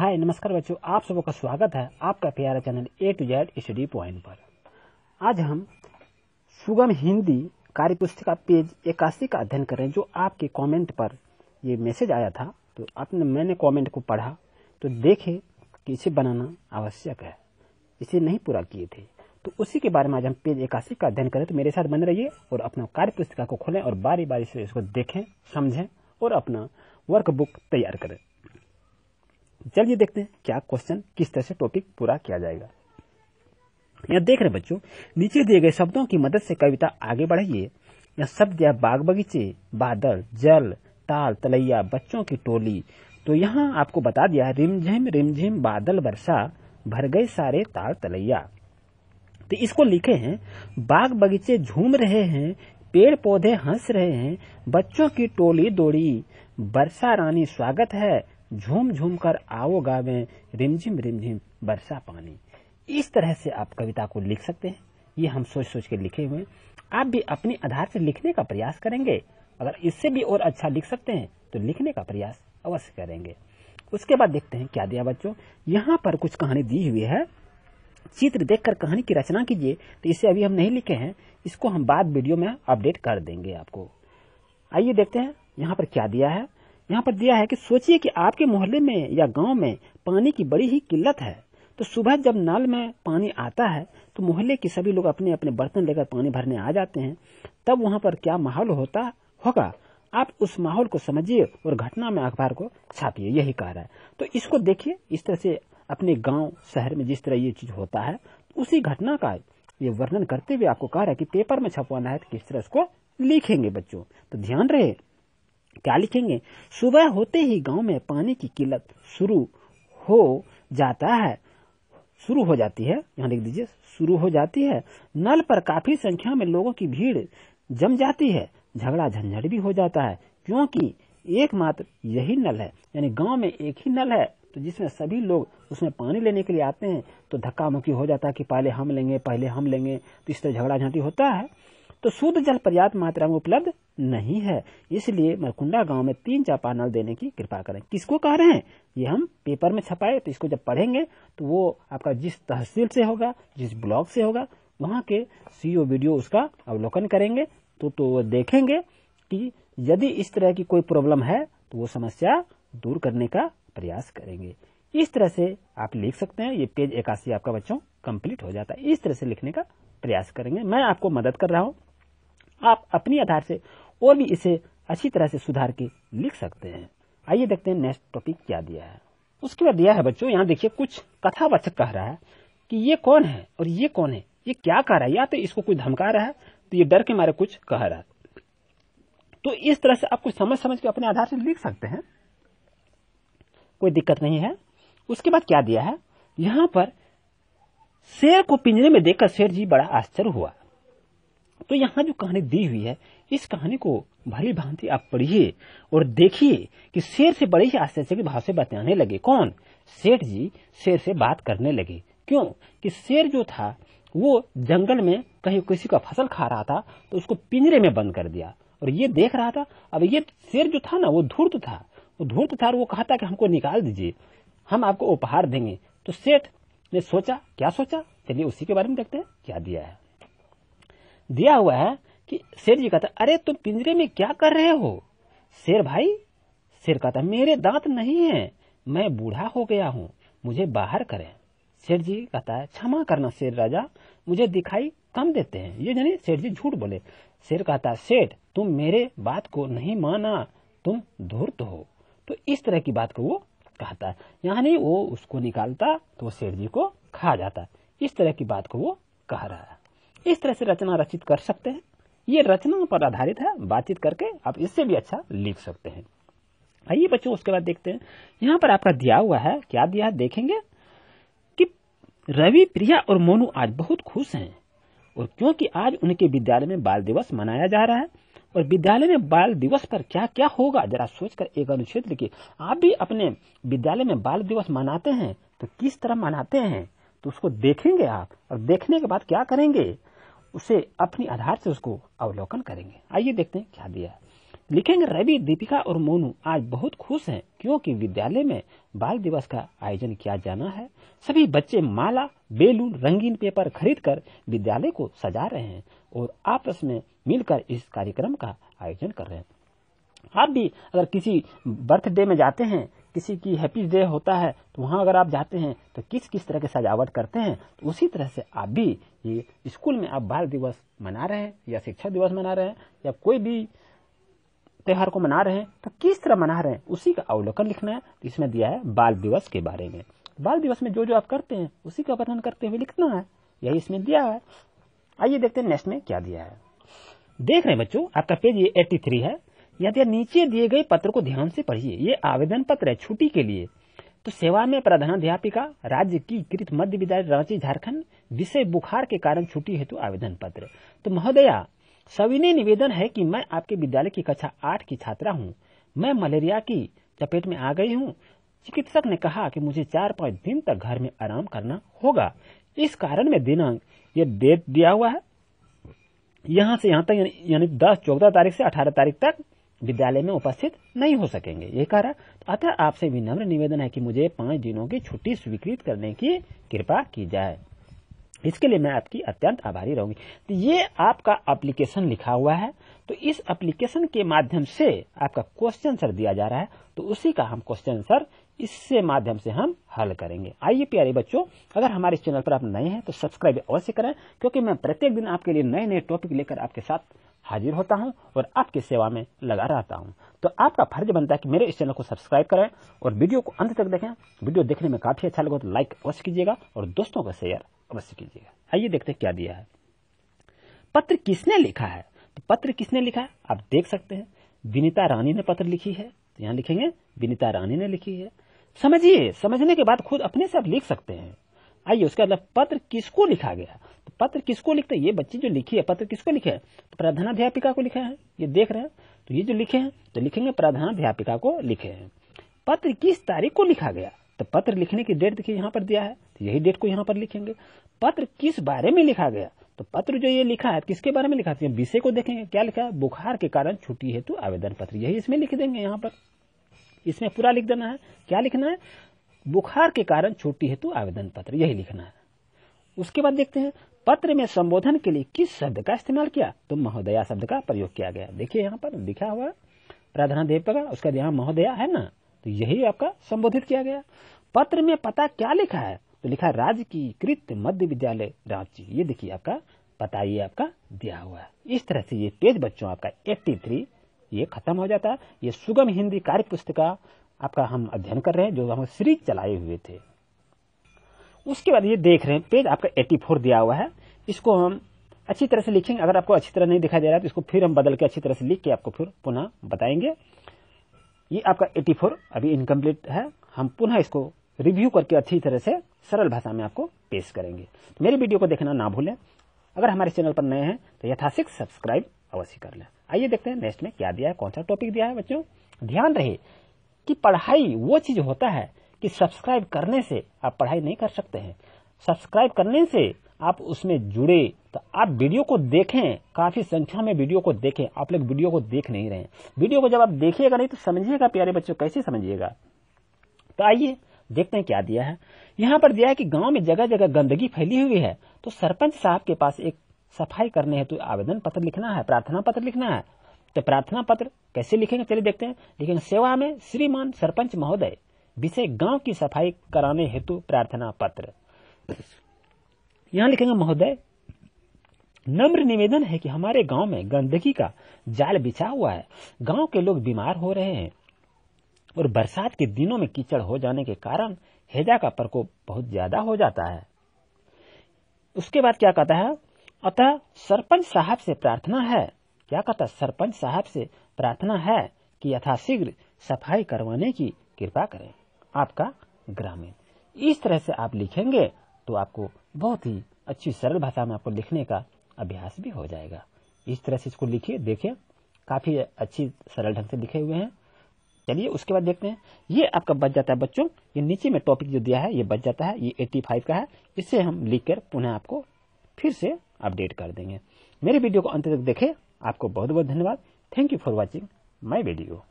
हाय नमस्कार बच्चों आप सबों का स्वागत है आपका प्यारा channel A to Z study point पर आज हम सुगम हिंदी कार्य पुस्तिका पेज इक्यासी का अध्ययन कर रहे हैं जो आपके कमेंट पर ये मैसेज आया था तो आपने मैंने कमेंट को पढ़ा तो देखे कि इसे बनाना आवश्यक है इसे नहीं पूरा किए थे तो उसी के बारे में आज हम पेज इक्यासी का अध्ययन करें तो मेरे साथ बने रहिए और अपना कार्य पुस्तिका को खोलें और बारी बारी से इसको देखें समझें और अपना वर्कबुक तैयार करें चलिए देखते हैं क्या क्वेश्चन किस तरह से टॉपिक पूरा किया जाएगा यहाँ देख रहे बच्चों नीचे दिए गए शब्दों की मदद से कविता आगे बढ़ाइए या शब्द या बाग बगीचे बादल जल ताल तलैया बच्चों की टोली तो यहाँ आपको बता दिया रिमझिम रिमझिम बादल वर्षा भर गए सारे ताल तलैया तो इसको लिखे हैं बाग बगीचे झूम रहे हैं पेड़ पौधे हंस रहे हैं बच्चों की टोली दौड़ी वर्षा रानी स्वागत है झूम झूम कर आओ गावे रिमझिम रिमझिम बरसा पानी इस तरह से आप कविता को लिख सकते हैं ये हम सोच सोच के लिखे हुए आप भी अपने आधार से लिखने का प्रयास करेंगे अगर इससे भी और अच्छा लिख सकते हैं तो लिखने का प्रयास अवश्य करेंगे उसके बाद देखते हैं क्या दिया बच्चों यहाँ पर कुछ कहानी दी हुई है चित्र देखकर कहानी की रचना कीजिए तो इसे अभी हम नहीं लिखे हैं इसको हम बाद वीडियो में अपडेट कर देंगे आपको आइए देखते हैं यहाँ पर क्या दिया है यहाँ पर दिया है कि सोचिए कि आपके मोहल्ले में या गांव में पानी की बड़ी ही किल्लत है तो सुबह जब नल में पानी आता है तो मोहल्ले के सभी लोग अपने अपने बर्तन लेकर पानी भरने आ जाते हैं तब वहाँ पर क्या माहौल होता होगा आप उस माहौल को समझिए और घटना में अखबार को छापिए यही कह रहा है तो इसको देखिए इस तरह से अपने गांव शहर में जिस तरह ये चीज होता है उसी घटना का ये वर्णन करते हुए आपको कह रहा है कि पेपर में छपवाना है तो किस तरह इसको लिखेंगे बच्चों तो ध्यान रहे क्या लिखेंगे सुबह होते ही गांव में पानी की किल्लत शुरू हो जाता है शुरू हो जाती है यहाँ लिख दीजिए शुरू हो जाती है नल पर काफी संख्या में लोगों की भीड़ जम जाती है झगड़ा झंझट भी हो जाता है क्योंकि एकमात्र यही नल है यानी गांव में एक ही नल है तो जिसमें सभी लोग उसमें पानी लेने के लिए आते हैं तो धक्का मुक्की हो जाता है कि पहले हम लेंगे पहले हम लेंगे तो इस तरह झगड़ा झांटी होता है तो शुद्ध जल पर्याप्त मात्रा में उपलब्ध नहीं है इसलिए मरकुंडा गांव में तीन चापा नल देने की कृपा करें किसको कह रहे हैं ये हम पेपर में छपाए तो इसको जब पढ़ेंगे तो वो आपका जिस तहसील से होगा जिस ब्लॉक से होगा वहाँ के सीओ वीडियो उसका अवलोकन करेंगे तो तो वो देखेंगे कि यदि इस तरह की कोई प्रॉब्लम है तो वो समस्या दूर करने का प्रयास करेंगे इस तरह से आप लिख सकते हैं ये पेज एकासी आपका बच्चों कंप्लीट हो जाता है इस तरह से लिखने का प्रयास करेंगे मैं आपको मदद कर रहा हूँ आप अपने आधार से और भी इसे अच्छी तरह से सुधार के लिख सकते हैं आइए देखते हैं नेक्स्ट टॉपिक क्या दिया है उसके बाद दिया है बच्चों यहाँ देखिए कुछ कथावाचक कह रहा है कि ये कौन है और ये कौन है ये क्या कह रहा है या तो इसको कोई धमका रहा है तो ये डर के मारे कुछ कह रहा है तो इस तरह से आप कुछ समझ समझ के अपने आधार से लिख सकते हैं कोई दिक्कत नहीं है उसके बाद क्या दिया है यहाँ पर शेर को पिंजरे में देखकर शेर जी बड़ा आश्चर्य हुआ तो यहाँ जो कहानी दी हुई है इस कहानी को भली भांति आप पढ़िए और देखिए कि शेर से बड़े ही आश्चर्य के भाव से बताने लगे कौन सेठ जी शेर से बात करने लगे क्यों कि शेर जो था वो जंगल में कहीं किसी का फसल खा रहा था तो उसको पिंजरे में बंद कर दिया और ये देख रहा था अब ये शेर जो था ना वो धूर्त था वो धूर्त था और वो कहा था कि हमको निकाल दीजिए हम आपको उपहार देंगे तो सेठ ने सोचा क्या सोचा चलिए उसी के बारे में देखते हैं क्या दिया है दिया हुआ है कि शेर जी कहता अरे तुम पिंजरे में क्या कर रहे हो शेर भाई शेर कहता मेरे दांत नहीं है मैं बूढ़ा हो गया हूँ मुझे बाहर करें शेर जी कहता है क्षमा करना शेर राजा मुझे दिखाई कम देते हैं ये जानी सेठ जी झूठ बोले शेर कहता है सेठ तुम मेरे बात को नहीं माना तुम धूर्त हो तो इस तरह की बात को वो कहता है यानी वो उसको निकालता तो वो सेठ जी को खा जाता इस तरह की बात को वो कह रहा है इस तरह से रचना रचित कर सकते हैं ये रचना पर आधारित है बातचीत करके आप इससे भी अच्छा लिख सकते हैं आइए बच्चों उसके बाद देखते हैं यहाँ पर आपका दिया हुआ है क्या दिया है देखेंगे कि रवि प्रिया और मोनू आज बहुत खुश हैं और क्योंकि आज उनके विद्यालय में बाल दिवस मनाया जा रहा है और विद्यालय में बाल दिवस पर क्या क्या होगा जरा सोचकर एक अनुच्छेद लिखिए आप भी अपने विद्यालय में बाल दिवस मनाते हैं तो किस तरह मनाते हैं तो उसको देखेंगे आप और देखने के बाद क्या करेंगे उसे अपनी आधार से उसको अवलोकन करेंगे आइए देखते हैं क्या दिया लिखेंगे रवि दीपिका और मोनू आज बहुत खुश हैं क्योंकि विद्यालय में बाल दिवस का आयोजन किया जाना है सभी बच्चे माला बेलून रंगीन पेपर खरीदकर विद्यालय को सजा रहे हैं और आपस में मिलकर इस कार्यक्रम का आयोजन कर रहे हैं आप भी अगर किसी बर्थडे में जाते हैं किसी की हैप्पी डे होता है तो वहाँ अगर आप जाते हैं तो किस किस तरह के सजावट करते हैं तो उसी तरह से आप भी ये स्कूल में आप बाल दिवस मना रहे हैं या शिक्षा दिवस मना रहे हैं या कोई भी त्यौहार को मना रहे हैं तो किस तरह मना रहे हैं उसी का अवलोकन लिखना है तो इसमें दिया है बाल दिवस के बारे में बाल दिवस में जो जो आप करते हैं उसी का वर्णन करते हुए लिखना है यही इसमें दिया है आइए देखते हैं नेक्स्ट में क्या दिया है देख रहे हैं बच्चों आपका पेज ये 83 है यदि नीचे दिए गए पत्र को ध्यान से पढ़िए ये आवेदन पत्र है छुट्टी के लिए तो सेवा में प्रधानाध्यापिका राज्य की कृत मध्य विद्यालय रांची झारखंड विषय बुखार के कारण छुट्टी हेतु आवेदन पत्र तो महोदया सविनय निवेदन है कि मैं आपके विद्यालय की कक्षा आठ की छात्रा हूँ मैं मलेरिया की चपेट में आ गई हूँ चिकित्सक ने कहा कि मुझे चार पाँच दिन तक घर में आराम करना होगा इस कारण में दिनांक ये डेट दिया हुआ है यहाँ से यहाँ तक यानी दस चौदह तारीख से अठारह तारीख तक विद्यालय में उपस्थित नहीं हो सकेंगे ये कारण अतः आपसे विनम्र निवेदन है कि मुझे पांच दिनों की छुट्टी स्वीकृत करने की कृपा की जाए इसके लिए मैं आपकी अत्यंत आभारी रहूंगी तो ये आपका एप्लीकेशन लिखा हुआ है तो इस एप्लीकेशन के माध्यम से आपका क्वेश्चन सर दिया जा रहा है तो उसी का हम क्वेश्चन सर इससे माध्यम से हम हल करेंगे आइए प्यारे बच्चों अगर हमारे चैनल पर आप नए हैं तो सब्सक्राइब अवश्य करें क्योंकि मैं प्रत्येक दिन आपके लिए नए नए टॉपिक लेकर आपके साथ हाजिर होता हूं और आपकी सेवा में लगा रहता हूं तो आपका फर्ज बनता है कि मेरे इस चैनल को सब्सक्राइब करें और वीडियो को अंत तक देखें वीडियो देखने में काफी अच्छा लगे तो लाइक अवश्य कीजिएगा और दोस्तों का शेयर अवश्य कीजिएगा आइए देखते क्या दिया है पत्र किसने लिखा है तो पत्र किसने लिखा है आप देख सकते हैं विनीता रानी ने पत्र लिखी है तो यहाँ लिखेंगे विनीता रानी ने लिखी है समझिए समझने के बाद खुद अपने से आप लिख सकते हैं आइए उसके अंदर पत्र किसको लिखा गया तो पत्र किसको लिखते ये बच्ची जो लिखी है पत्र किसको लिखे है तो प्रधानाध्यापिका को लिखा है ये देख रहे हैं तो ये जो लिखे हैं तो लिखेंगे प्रधानाध्यापिका को लिखे हैं पत्र किस तारीख को लिखा गया तो पत्र लिखने की डेट देखिए यहाँ पर दिया है तो यही डेट को यहाँ पर लिखेंगे पत्र किस बारे में लिखा गया तो पत्र जो ये लिखा है किसके बारे में लिखा है विषय तो को देखेंगे क्या लिखा है बुखार के कारण छुट्टी हेतु आवेदन पत्र यही इसमें लिख देंगे यहाँ पर इसमें पूरा लिख देना है क्या लिखना है बुखार के कारण छुट्टी हेतु आवेदन पत्र यही लिखना है उसके बाद देखते हैं पत्र में संबोधन के लिए किस शब्द का इस्तेमाल किया तो महोदया शब्द का प्रयोग किया गया देखिए यहाँ पर लिखा हुआ देव का उसका यहाँ महोदया है ना तो यही आपका संबोधित किया गया पत्र में पता क्या लिखा है तो लिखा राज्य की कृत मध्य विद्यालय रांची ये देखिए आपका पता ये आपका दिया हुआ है इस तरह से ये पेज बच्चों आपका 83 ये खत्म हो जाता है ये सुगम हिंदी कार्य पुस्तिका आपका हम अध्ययन कर रहे हैं जो हम सीरीज चलाए हुए थे उसके बाद ये देख रहे हैं पेज आपका 84 दिया हुआ है इसको हम अच्छी तरह से लिखेंगे अगर आपको अच्छी तरह नहीं दिखाई दे रहा है तो इसको फिर हम बदल के अच्छी तरह से लिख के आपको फिर पुनः बताएंगे ये आपका 84 अभी इनकम्प्लीट है हम पुनः इसको रिव्यू करके अच्छी तरह से सरल भाषा में आपको पेश करेंगे मेरी वीडियो को देखना ना भूलें अगर हमारे चैनल पर नए हैं तो यथाशिक सब्सक्राइब अवश्य कर लें आइए देखते हैं नेक्स्ट में क्या दिया है कौन सा टॉपिक दिया है बच्चों ध्यान रहे कि पढ़ाई वो चीज होता है कि सब्सक्राइब करने से आप पढ़ाई नहीं कर सकते हैं सब्सक्राइब करने से आप उसमें जुड़े तो आप वीडियो को देखें काफी संख्या में वीडियो को देखें आप लोग वीडियो को देख नहीं रहे वीडियो को जब आप देखिएगा नहीं तो समझिएगा प्यारे बच्चों कैसे समझिएगा तो आइए देखते हैं क्या दिया है यहाँ पर दिया है कि गांव में जगह जगह गंदगी फैली हुई है तो सरपंच साहब के पास एक सफाई करने हेतु तो आवेदन पत्र लिखना है प्रार्थना पत्र लिखना है तो प्रार्थना पत्र कैसे लिखेंगे चलिए देखते हैं लिखेंगे सेवा में श्रीमान सरपंच महोदय विषय गांव की सफाई कराने हेतु प्रार्थना पत्र यहाँ लिखेंगे महोदय नम्र निवेदन है कि हमारे गांव में गंदगी का जाल बिछा हुआ है गांव के लोग बीमार हो रहे हैं और बरसात के दिनों में कीचड़ हो जाने के कारण हैजा का प्रकोप बहुत ज्यादा हो जाता है उसके बाद क्या कहता है अतः सरपंच साहब से प्रार्थना है क्या कहता सरपंच साहब से प्रार्थना है कि यथाशीघ्र सफाई करवाने की कृपा करें आपका ग्रामीण इस तरह से आप लिखेंगे तो आपको बहुत ही अच्छी सरल भाषा में आपको लिखने का अभ्यास भी हो जाएगा इस तरह से इसको लिखिए देखिए काफी अच्छी सरल ढंग से लिखे हुए हैं चलिए उसके बाद देखते हैं ये आपका बच जाता है बच्चों ये नीचे में टॉपिक जो दिया है ये बच जाता है ये 85 का है इसे हम लिखकर पुनः आपको फिर से अपडेट कर देंगे मेरे वीडियो को अंत तक देखें आपको बहुत बहुत धन्यवाद thank you for watching my video